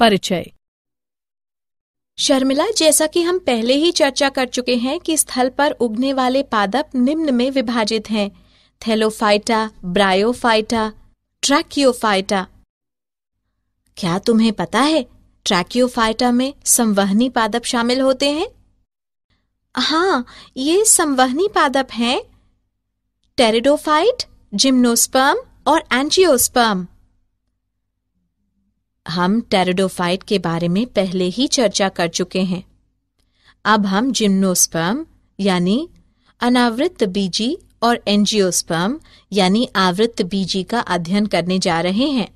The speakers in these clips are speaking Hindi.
परिचय शर्मिला जैसा कि हम पहले ही चर्चा कर चुके हैं कि स्थल पर उगने वाले पादप निम्न में विभाजित हैं थेलोफाइटा ब्रायोफाइटा ट्रैक्योफाइटा क्या तुम्हें पता है ट्रैक्योफाइटा में संवहनी पादप शामिल होते हैं हाँ ये संवहनी पादप हैं टेरिडोफाइट जिम्नोस्पर्म और एंजियोस्पर्म हम टेरिडोफाइट के बारे में पहले ही चर्चा कर चुके हैं अब हम जिम्नोस्पर्म यानी अनावृत बीजी और एंजियोस्पर्म यानी आवृत बीजी का अध्ययन करने जा रहे हैं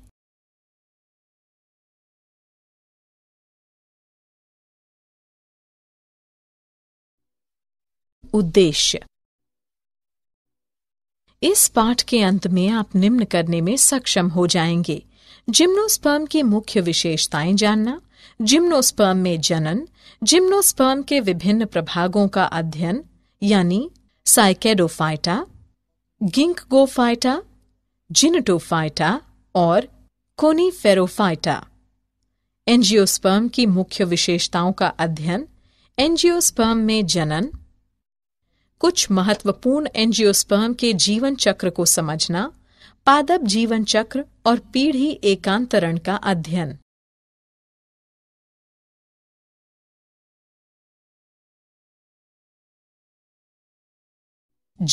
उद्देश्य इस पाठ के अंत में आप निम्न करने में सक्षम हो जाएंगे जिम्नोस्पर्म की मुख्य विशेषताएं जानना जिम्नोस्पर्म में जनन जिम्नोस्पर्म के विभिन्न प्रभागों का अध्ययन यानी साइकेडोफाइटा गिंकगोफाइटा जिनटोफाइटा और कोनीफेरोफाइटा एंजियोस्पर्म की मुख्य विशेषताओं का अध्ययन एंजियोस्पर्म में जनन कुछ महत्वपूर्ण एंजियोस्पर्म के जीवन चक्र को समझना पादप जीवन चक्र और पीढ़ी एकांतरण का अध्ययन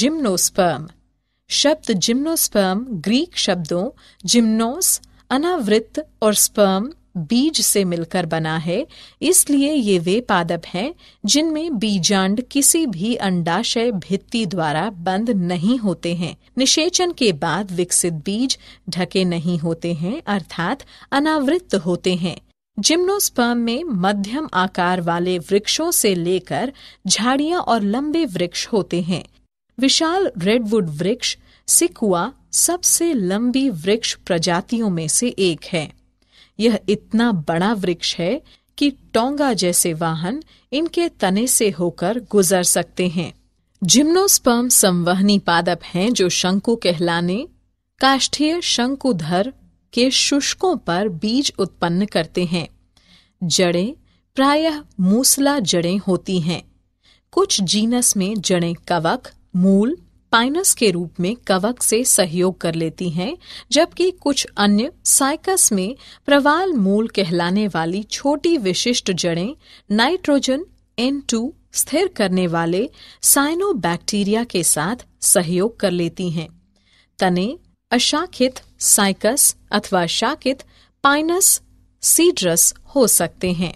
जिम्नोस्पर्म शब्द जिम्नोस्पर्म ग्रीक शब्दों जिम्नोस अनावृत और स्पर्म बीज से मिलकर बना है इसलिए ये वे पादप हैं जिनमें बीजांड किसी भी अंडाशय भित्ति द्वारा बंद नहीं होते हैं निषेचन के बाद विकसित बीज ढके नहीं होते हैं अर्थात अनावृत होते हैं जिम्नोस्पर्म में मध्यम आकार वाले वृक्षों से लेकर झाड़ियां और लंबे वृक्ष होते हैं विशाल रेडवुड वृक्ष सिकुआ सबसे लंबी वृक्ष प्रजातियों में से एक है यह इतना बड़ा वृक्ष है कि टोंगा जैसे वाहन इनके तने से होकर गुजर सकते हैं जिम्नोस्पर्म संवहनी पादप हैं जो शंकु कहलाने काष्ठीय शंकुधर के शुष्कों पर बीज उत्पन्न करते हैं जड़ें प्रायः मूसला जड़ें होती हैं कुछ जीनस में जड़ें कवक मूल पाइनस के रूप में कवक से सहयोग कर लेती हैं जबकि कुछ अन्य साइकस में प्रवाल मूल कहलाने वाली छोटी विशिष्ट जड़ें नाइट्रोजन N2 स्थिर करने वाले साइनोबैक्टीरिया के साथ सहयोग कर लेती हैं तने अशाखित साइकस अथवा शाखित पाइनस सीड्रस हो सकते हैं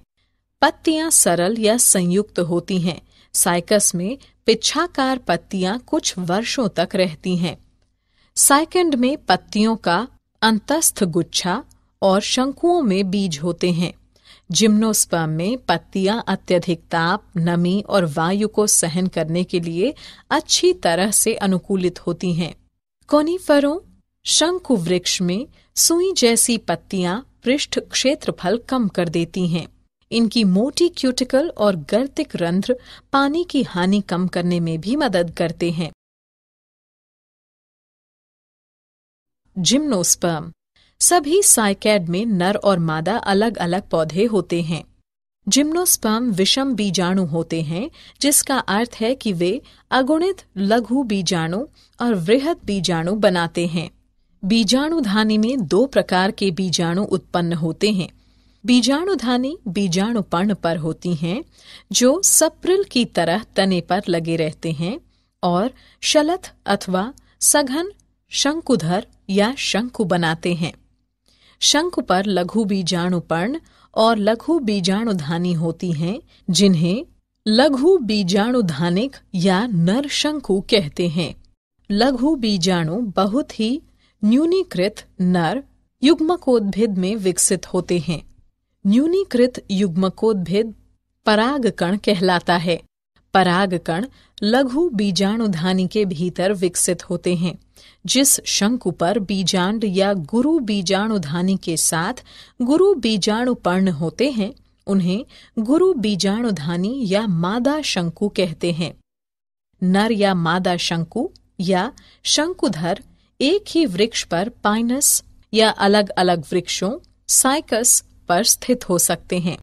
पत्तियां सरल या संयुक्त होती हैं साइकस में पिछाकार पत्तियां कुछ वर्षों तक रहती हैं साइकेंड में पत्तियों का अंतस्थ गुच्छा और शंकुओं में बीज होते हैं जिम्नोस्पर्म में पत्तियां अत्यधिक ताप नमी और वायु को सहन करने के लिए अच्छी तरह से अनुकूलित होती हैं कोनीफरों शंकु वृक्ष में सुई जैसी पत्तियां पृष्ठ क्षेत्रफल कम कर देती हैं इनकी मोटी क्यूटिकल और गर्तिक रंध्र पानी की हानि कम करने में भी मदद करते हैं जिम्नोस्पर्म सभी साइकेड में नर और मादा अलग अलग पौधे होते हैं जिम्नोस्पर्म विषम बीजाणु होते हैं जिसका अर्थ है कि वे अगुणित लघु बीजाणु और वृहद बीजाणु बनाते हैं बीजाणुधानी में दो प्रकार के बीजाणु उत्पन्न होते हैं बीजाणुधानी बीजाणुपर्ण पर होती हैं जो सप्रिल की तरह तने पर लगे रहते हैं और शलथ अथवा सघन शंकुधर या शंकु बनाते हैं शंकु पर लघु बीजाणुपर्ण और लघु बीजाणुधानी होती हैं जिन्हें लघु बीजाणुधानिक या नर शंकु कहते हैं लघु बीजाणु बहुत ही न्यूनीकृत नर युग्मकोद्भिद में विकसित होते हैं न्यूनीकृत युग्मकोद्भिद परागकण कहलाता है परागकण लघु बीजाणुधानी के भीतर विकसित होते हैं जिस शंकु पर बीजांड या गुरु बीजाणुधानी के साथ गुरु बीजाणुपर्ण होते हैं उन्हें गुरु बीजाणुधानी या मादा शंकु कहते हैं नर या मादा शंकु या शंकुधर एक ही वृक्ष पर पाइनस या अलग अलग वृक्षों साइकस पर स्थित हो सकते हैं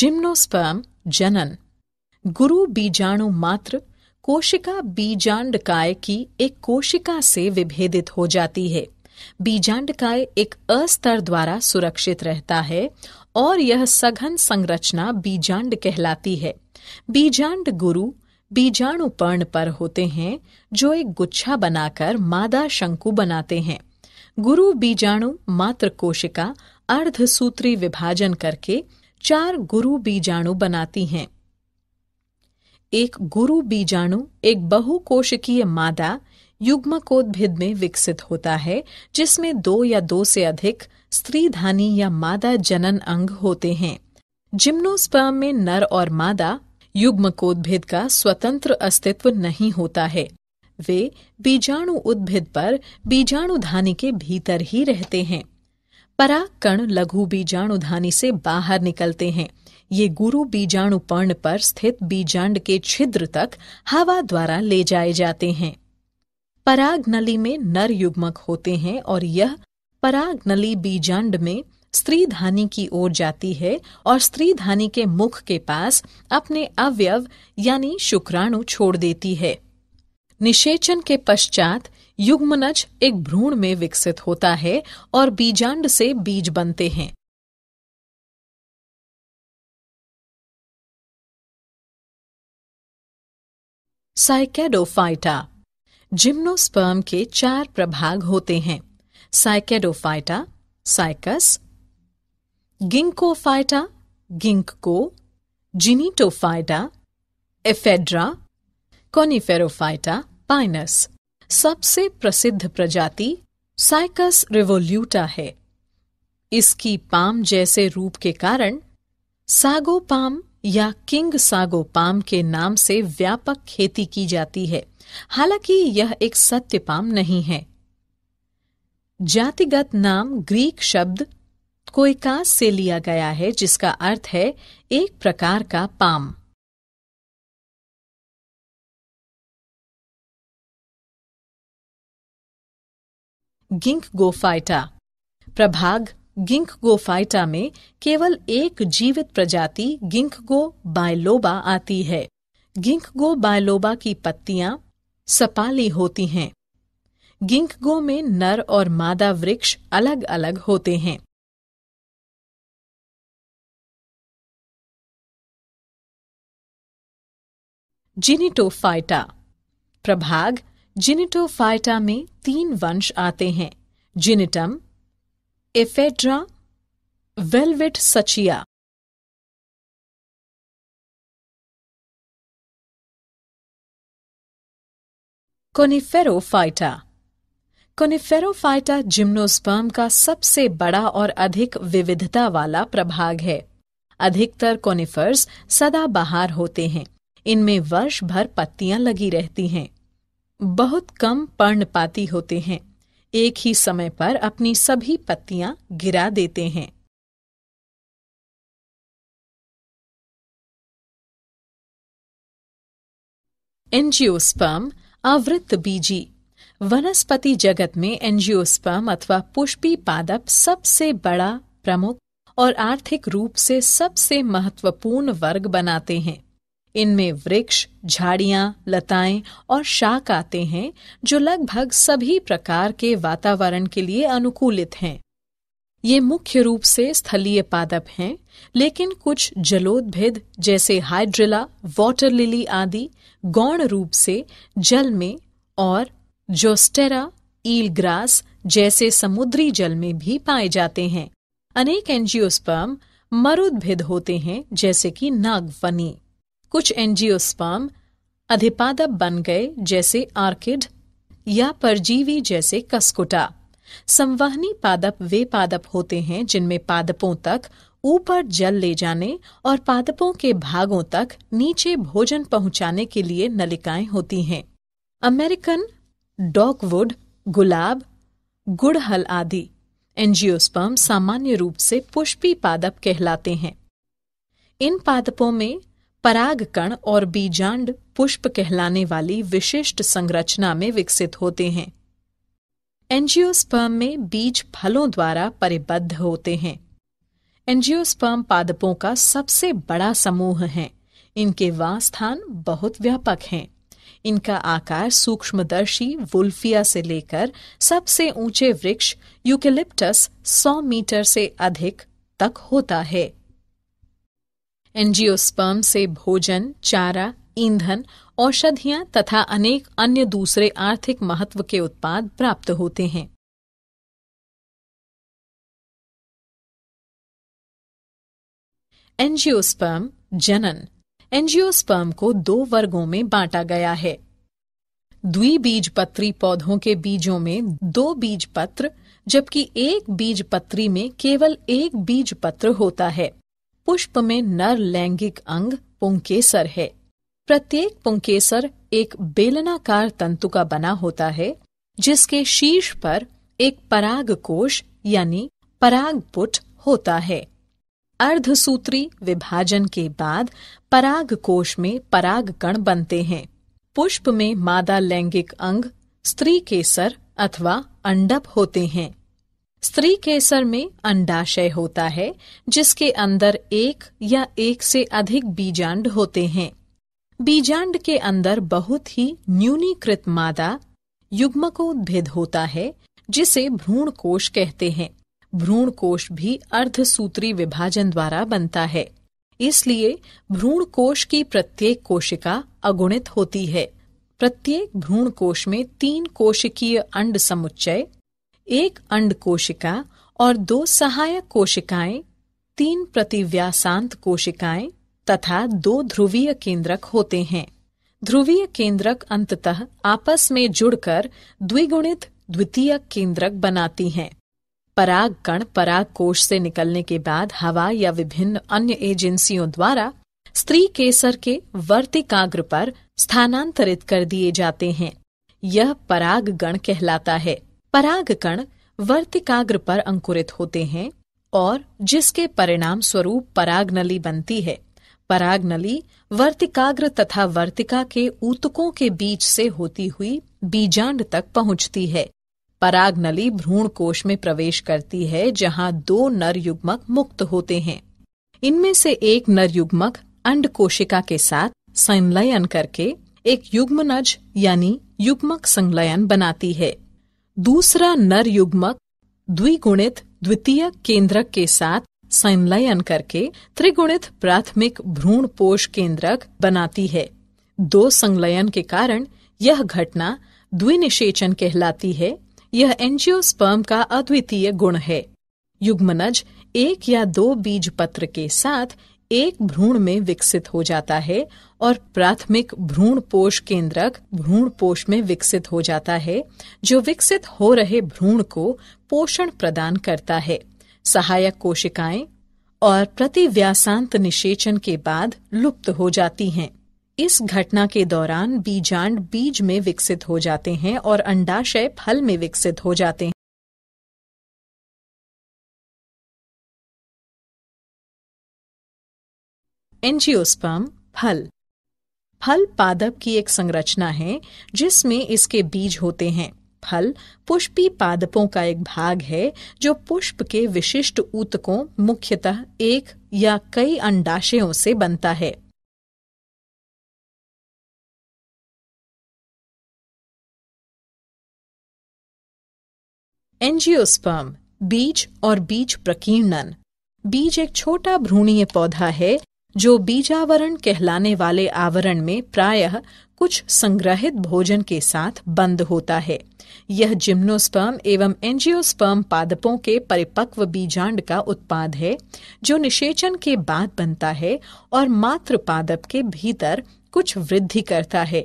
जिम्नोस्पर्म जनन गुरु बीजाणु मात्र कोशिका बीजांडकाय की एक कोशिका से विभेदित हो जाती है बीजांडकाय एक अस्तर द्वारा सुरक्षित रहता है और यह सघन संरचना बीजांड कहलाती है बीजांड गुरु बीजाणु पर्ण पर होते हैं जो एक गुच्छा बनाकर मादा शंकु बनाते हैं गुरु बीजाणु मात्र कोशिका अर्धसूत्री विभाजन करके चार गुरु बीजाणु बनाती हैं एक गुरु बीजाणु एक बहुकोशिकीय मादा युग्मकोद्भिद में विकसित होता है जिसमें दो या दो से अधिक स्त्रीधानी या मादा जनन अंग होते हैं जिम्नोस्पर्म में नर और मादा युग्म कोद्भिद का स्वतंत्र अस्तित्व नहीं होता है वे बीजाणु उद्भिद पर बीजाणु धानी के भीतर ही रहते हैं पराग कण लघु बीजाणु धानी से बाहर निकलते हैं ये गुरु बीजाणु पर्ण पर स्थित बीजांड के छिद्र तक हवा द्वारा ले जाए जाते हैं पराग नली में नर युग्मक होते हैं और यह पराग नली बीजांड में स्त्री धानी की ओर जाती है और स्त्री धानी के मुख के पास अपने अवयव यानी शुक्राणु छोड़ देती है निषेचन के पश्चात युग्मनज एक भ्रूण में विकसित होता है और बीजांड से बीज बनते हैं साइकेडोफाइटा जिम्नोस्पर्म के चार प्रभाग होते हैं साइकेडोफाइटा साइकस गिंक ginkgo, genitophyta, ephedra coniferophyta pinus सबसे प्रसिद्ध प्रजाति साइकस रिवोल्यूटा है इसकी पाम जैसे रूप के कारण सागो पाम या किंग सागो पाम के नाम से व्यापक खेती की जाती है हालांकि यह एक सत्य पाम नहीं है जातिगत नाम ग्रीक शब्द कोयका से लिया गया है जिसका अर्थ है एक प्रकार का पाम गिंक गोफाइटा प्रभाग गिंक गोफाइटा में केवल एक जीवित प्रजाति गिंक गो बायलोबा आती है गिंक गो बायलोबा की पत्तियां सपाली होती हैं गिंकगो में नर और मादा वृक्ष अलग अलग होते हैं जिनिटोफाइटा प्रभाग जिनिटोफाइटा में तीन वंश आते हैं gnetum ephedra welwitschia coniferophyta coniferophyta gymnosperm का सबसे बड़ा और अधिक विविधता वाला प्रभाग है अधिकतर कोनिफर्स सदाबहार होते हैं इनमें वर्ष भर पत्तियां लगी रहती हैं बहुत कम पर्णपाती होते हैं एक ही समय पर अपनी सभी पत्तियां गिरा देते हैं एंजियोस्पर्म आवृत बीजी वनस्पति जगत में एंजियोस्पर्म अथवा पुष्पी पादप सबसे बड़ा प्रमुख और आर्थिक रूप से सबसे महत्वपूर्ण वर्ग बनाते हैं इनमें वृक्ष झाड़ियां लताएं और शाक आते हैं जो लगभग सभी प्रकार के वातावरण के लिए अनुकूलित हैं ये मुख्य रूप से स्थलीय पादप हैं लेकिन कुछ जलोद्भिद जैसे हाइड्रिला वाटर लिली आदि गौण रूप से जल में और जोस्टेरा ईल ग्रास जैसे समुद्री जल में भी पाए जाते हैं अनेक एंजियोस्पर्म मरुद्भिद होते हैं जैसे कि नागफनी कुछ स्पर्म अधिपादप बन गए जैसे आर्किड या परजीवी जैसे कस्कुटा संवहनी पादप वे पादप होते हैं जिनमें पादपों तक ऊपर जल ले जाने और पादपों के भागों तक नीचे भोजन पहुंचाने के लिए नलिकाएं होती हैं अमेरिकन डॉकवुड गुलाब गुड़हल आदि एंजियोस्पर्म सामान्य रूप से पुष्पी पादप कहलाते हैं इन पादपों में पराग कण और बीजांड पुष्प कहलाने वाली विशिष्ट संरचना में विकसित होते हैं एंजियोस्पर्म में बीज फलों द्वारा परिबद्ध होते हैं एंजियोस्पर्म पादपों का सबसे बड़ा समूह है इनके स्थान बहुत व्यापक हैं इनका आकार सूक्ष्मदर्शी वुल्फिया से लेकर सबसे ऊंचे वृक्ष यूकेलिप्टस 100 मीटर से अधिक तक होता है एंजियोस्पर्म से भोजन चारा ईंधन औषधियां तथा अनेक अन्य दूसरे आर्थिक महत्व के उत्पाद प्राप्त होते हैं एंजियोस्पर्म जनन एंजियोस्पर्म को दो वर्गों में बांटा गया है द्विबीजपत्री पौधों के बीजों में दो बीजपत्र जबकि एक बीजपत्री में केवल एक बीजपत्र होता है पुष्प में नर लैंगिक अंग पुंकेसर है प्रत्येक पुंकेसर एक बेलनाकार तंतु का बना होता है जिसके शीर्ष पर एक पराग कोश यानी परागपुट होता है अर्धसूत्री विभाजन के बाद पराग कोश में पराग कण बनते हैं पुष्प में मादा लैंगिक अंग स्त्री केसर अथवा अंडप होते हैं स्त्री केसर में अंडाशय होता है जिसके अंदर एक या एक से अधिक बीजांड होते हैं बीजांड के अंदर बहुत ही न्यूनीकृत मादा युग्मकोद्भिद होता है जिसे भ्रूण कोश कहते हैं भ्रूण कोश भी अर्धसूत्री विभाजन द्वारा बनता है इसलिए भ्रूण कोश की प्रत्येक कोशिका अगुणित होती है प्रत्येक भ्रूण कोश में तीन कोशिकीय अंड समुच्चय एक अंड कोशिका और दो सहायक कोशिकाएं तीन प्रतिव्यासांत कोशिकाएं तथा दो ध्रुवीय केंद्रक होते हैं ध्रुवीय केंद्रक अंततः आपस में जुड़कर द्विगुणित द्वितीय केंद्रक बनाती हैं पराग कण पराग कोश से निकलने के बाद हवा या विभिन्न अन्य एजेंसियों द्वारा स्त्री केसर के वर्तिकाग्र पर स्थानांतरित कर दिए जाते हैं यह पराग गण कहलाता है परागकण वर्तिकाग्र पर अंकुरित होते हैं और जिसके परिणाम स्वरूप परागनली बनती है परागनली वर्तिकाग्र तथा वर्तिका के ऊतकों के बीच से होती हुई बीजांड तक पहुंचती है परागनली भ्रूण कोश में प्रवेश करती है जहां दो नर युग्मक मुक्त होते हैं इनमें से एक नर युग्मक अंड कोशिका के साथ संलयन करके एक युग्मनज यानी युग्मक संलयन बनाती है दूसरा नर युग्मक द्विगुणित द्वितीय केंद्रक के साथ संलयन करके त्रिगुणित प्राथमिक भ्रूण पोष केंद्रक बनाती है दो संलयन के कारण यह घटना द्विनिषेचन कहलाती है यह एंजियोस्पर्म का अद्वितीय गुण है युग्मनज एक या दो बीज पत्र के साथ एक भ्रूण में विकसित हो जाता है और प्राथमिक भ्रूण पोष केंद्रक भ्रूण पोष में विकसित हो जाता है जो विकसित हो रहे भ्रूण को पोषण प्रदान करता है सहायक कोशिकाएं और प्रतिव्यासांत निषेचन के बाद लुप्त हो जाती हैं। इस घटना के दौरान बीजांड बीज में विकसित हो जाते हैं और अंडाशय फल में विकसित हो जाते हैं एंजियोस्पर्म फल फल पादप की एक संरचना है जिसमें इसके बीज होते हैं फल पुष्पी पादपों का एक भाग है जो पुष्प के विशिष्ट ऊतकों मुख्यतः एक या कई अंडाशयों से बनता है एंजियोस्पर्म बीज और बीज प्रकीर्णन बीज एक छोटा भ्रूणीय पौधा है जो बीजावरण कहलाने वाले आवरण में प्रायः कुछ संग्रहित भोजन के साथ बंद होता है यह जिम्नोस्पर्म एवं एंजियोस्पर्म पादपों के परिपक्व बीजांड का उत्पाद है जो निषेचन के बाद बनता है और मात्र पादप के भीतर कुछ वृद्धि करता है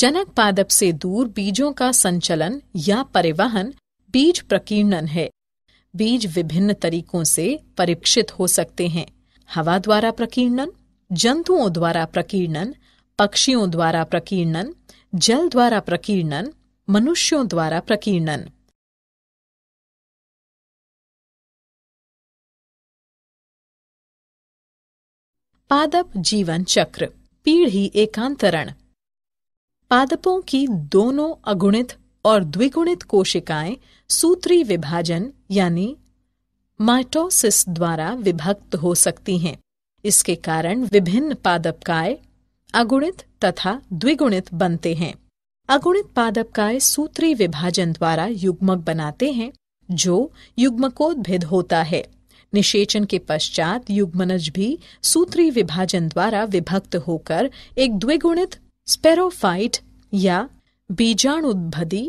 जनक पादप से दूर बीजों का संचलन या परिवहन बीज प्रकीर्णन है बीज विभिन्न तरीकों से परीक्षित हो सकते हैं हवा द्वारा प्रकीर्णन जंतुओं द्वारा प्रकीर्णन पक्षियों द्वारा प्रकीर्णन जल द्वारा प्रकीर्णन मनुष्यों द्वारा प्रकीर्णन पादप जीवन चक्र पीढ़ी एकांतरण पादपों की दोनों अगुणित और द्विगुणित कोशिकाएं सूत्री विभाजन यानी माइटोसिस द्वारा विभक्त हो सकती हैं इसके कारण विभिन्न पादपकाय अगुणित तथा द्विगुणित बनते हैं अगुणित पादपकाय सूत्री विभाजन द्वारा युग्मक बनाते हैं जो युग्मकोद्भिद होता है निषेचन के पश्चात युग्मनज भी सूत्री विभाजन द्वारा विभक्त होकर एक द्विगुणित स्पेरोफाइट या बीजाणुद्भदी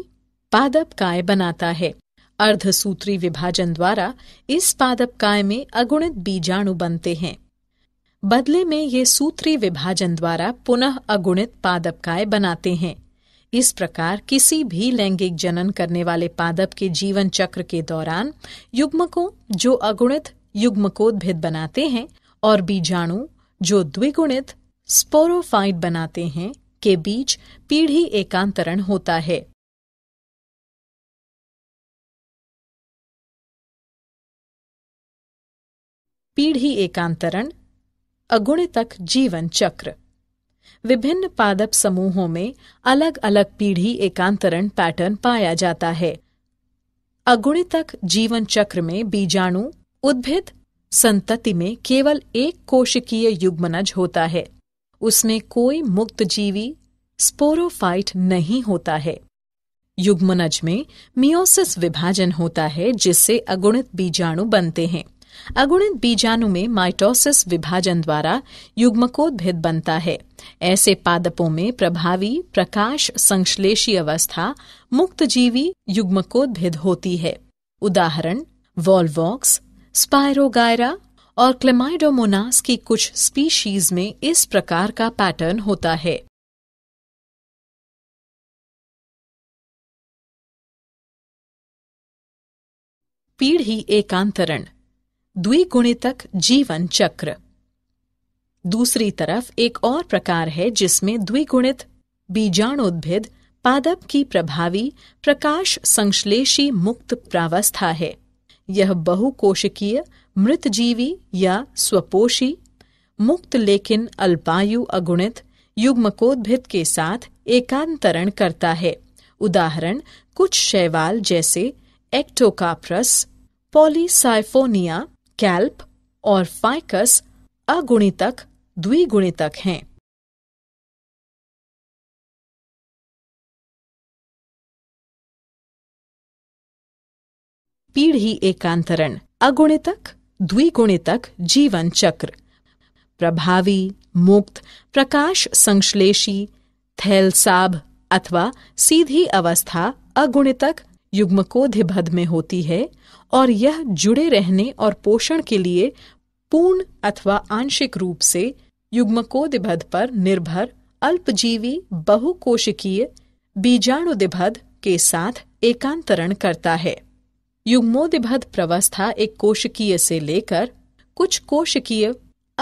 पादपकाय बनाता है अर्धसूत्री विभाजन द्वारा इस पादपकाय में अगुणित बीजाणु बनते हैं बदले में ये सूत्री विभाजन द्वारा पुनः अगुणित पादप काय बनाते हैं इस प्रकार किसी भी लैंगिक जनन करने वाले पादप के जीवन चक्र के दौरान युग्मकों जो अगुणित युग्मकोद्भिद बनाते हैं और बीजाणु जो द्विगुणित स्पोरोफाइट बनाते हैं के बीच पीढ़ी एकांतरण होता है पीढ़ी एकांतरण अगुणितक जीवन चक्र विभिन्न पादप समूहों में अलग अलग पीढ़ी एकांतरण पैटर्न पाया जाता है अगुणितक जीवन चक्र में बीजाणु उद्भिद संतति में केवल एक कोशिकीय युग्मनज होता है उसमें कोई मुक्त जीवी स्पोरोफाइट नहीं होता है युग्मनज में मियोसिस विभाजन होता है जिससे अगुणित बीजाणु बनते हैं अगुणित बीजाणु में माइटोसिस विभाजन द्वारा भेद बनता है ऐसे पादपों में प्रभावी प्रकाश संश्लेषी अवस्था मुक्त युग्मकोद भेद होती है उदाहरण वॉल्वॉक्स स्पायरोगायरा और क्लेमाइडोमोनास की कुछ स्पीशीज में इस प्रकार का पैटर्न होता है पीढ़ी एकांतरण द्विगुणितक जीवन चक्र दूसरी तरफ एक और प्रकार है जिसमें द्विगुणित बीजाणोद्भिद पादप की प्रभावी प्रकाश संश्लेषी मुक्त प्रावस्था है यह बहुकोशिकीय मृतजीवी या स्वपोषी मुक्त लेकिन अल्पायु अगुणित युग्मकोद्भिद के साथ एकांतरण करता है उदाहरण कुछ शैवाल जैसे एक्टोकाप्रस पॉलीसाइफोनिया कैल्प और फाइकस अगुणितक द्विगुणितक हैं पीढ़ी एकांतरण अगुणितक द्विगुणितक जीवन चक्र प्रभावी मुक्त प्रकाश संश्लेषी थैलसाभ अथवा सीधी अवस्था अगुणितक भद में होती है और यह जुड़े रहने और पोषण के लिए पूर्ण अथवा आंशिक रूप से भद पर निर्भर अल्पजीवी बहुकोशिकीय बीजाणुदिभद के साथ एकांतरण करता है युग्मोदिभद प्रवस्था एक कोशिकीय से लेकर कुछ कोशिकीय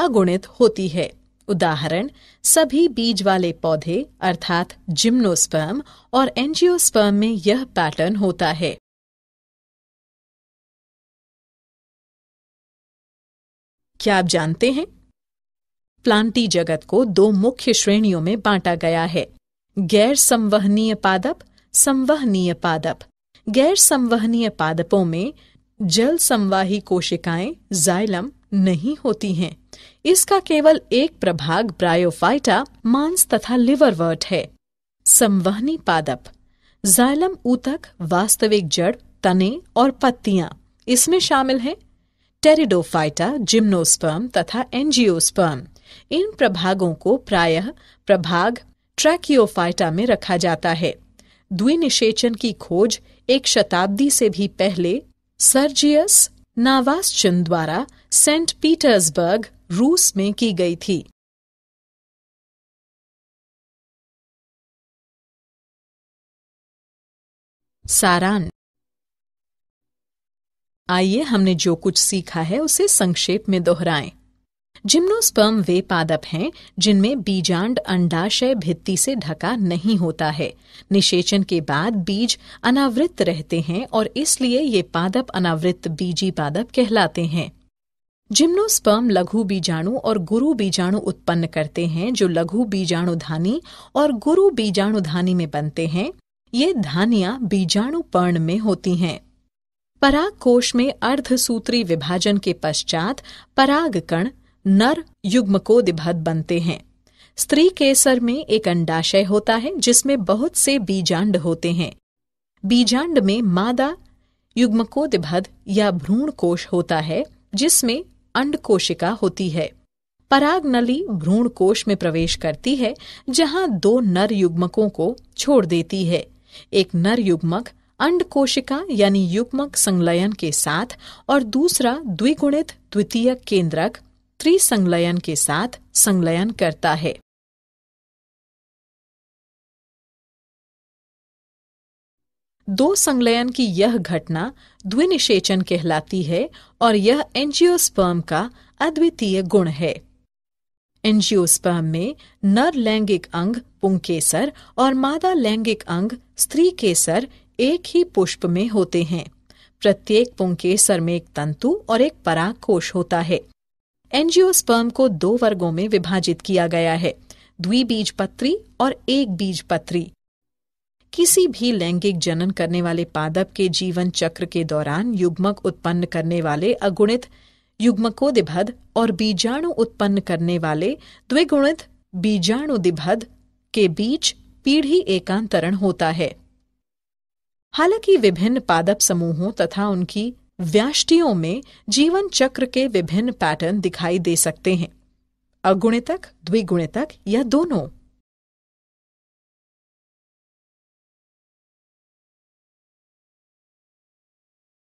अगुणित होती है उदाहरण सभी बीज वाले पौधे अर्थात जिम्नोस्पर्म और एंजियोस्पर्म में यह पैटर्न होता है क्या आप जानते हैं प्लांटी जगत को दो मुख्य श्रेणियों में बांटा गया है गैर संवहनीय पादप संवहनीय पादप गैर संवहनीय पादपों में जल संवाही कोशिकाएं जाइलम नहीं होती हैं इसका केवल एक प्रभाग ब्रायोफाइटा मांस तथा लिवरवर्ट है संवहनी पादप जाइलम ऊतक वास्तविक जड़ तने और पत्तियां इसमें शामिल हैं टेरिडोफाइटा जिम्नोस्पर्म तथा एंजियोस्पर्म इन प्रभागों को प्रायः प्रभाग ट्रैकियोफाइटा में रखा जाता है द्विनिषेचन की खोज एक शताब्दी से भी पहले सर्जियस नावास्चिन द्वारा सेंट पीटर्सबर्ग रूस में की गई थी सारान आइए हमने जो कुछ सीखा है उसे संक्षेप में दोहराएं। जिम्नोस्पर्म वे पादप हैं जिनमें बीजांड अंडाशय भित्ति से ढका नहीं होता है निषेचन के बाद बीज अनावृत रहते हैं और इसलिए ये पादप अनावृत बीजी पादप कहलाते हैं जिम्नोस्पर्म लघु बीजाणु और गुरु बीजाणु उत्पन्न करते हैं जो लघु बीजाणुधानी और गुरु बीजाणुधानी में बनते हैं ये धानियां बीजाणु पर्ण में होती हैं पराग कोश में अर्धसूत्री विभाजन के पश्चात पराग कण नर दिभद बनते हैं स्त्री केसर में एक अंडाशय होता है जिसमें बहुत से बीजांड होते हैं बीजांड में मादा युग्मकोदिभद या भ्रूण कोश होता है जिसमें अंड कोशिका होती है पराग नली भ्रूण कोश में प्रवेश करती है जहां दो नर युग्मकों को छोड़ देती है एक नर युग्मक अंड कोशिका यानी युग्मक संलयन के साथ और दूसरा द्विगुणित द्वितीय केंद्रक त्रिसंलयन के साथ संलयन करता है दो संलयन की यह घटना द्विनिषेचन कहलाती है और यह एंजियोस्पर्म का अद्वितीय गुण है एंजियोस्पर्म में नर लैंगिक अंग पुंकेसर और मादा लैंगिक अंग स्त्री केसर एक ही पुष्प में होते हैं प्रत्येक पुंकेसर में एक तंतु और एक कोश होता है एंजियोस्पर्म को दो वर्गों में विभाजित किया गया है द्विबीजपत्री और एक बीजपत्री किसी भी लैंगिक जनन करने वाले पादप के जीवन चक्र के दौरान युग्मक उत्पन्न करने वाले अगुणित युग्मकोदिभद और बीजाणु उत्पन्न करने वाले द्विगुणित बीजाणुदिभद के बीच पीढ़ी एकांतरण होता है हालांकि विभिन्न पादप समूहों तथा उनकी व्याष्टियों में जीवन चक्र के विभिन्न पैटर्न दिखाई दे सकते हैं अगुणितक द्विगुणितक या दोनों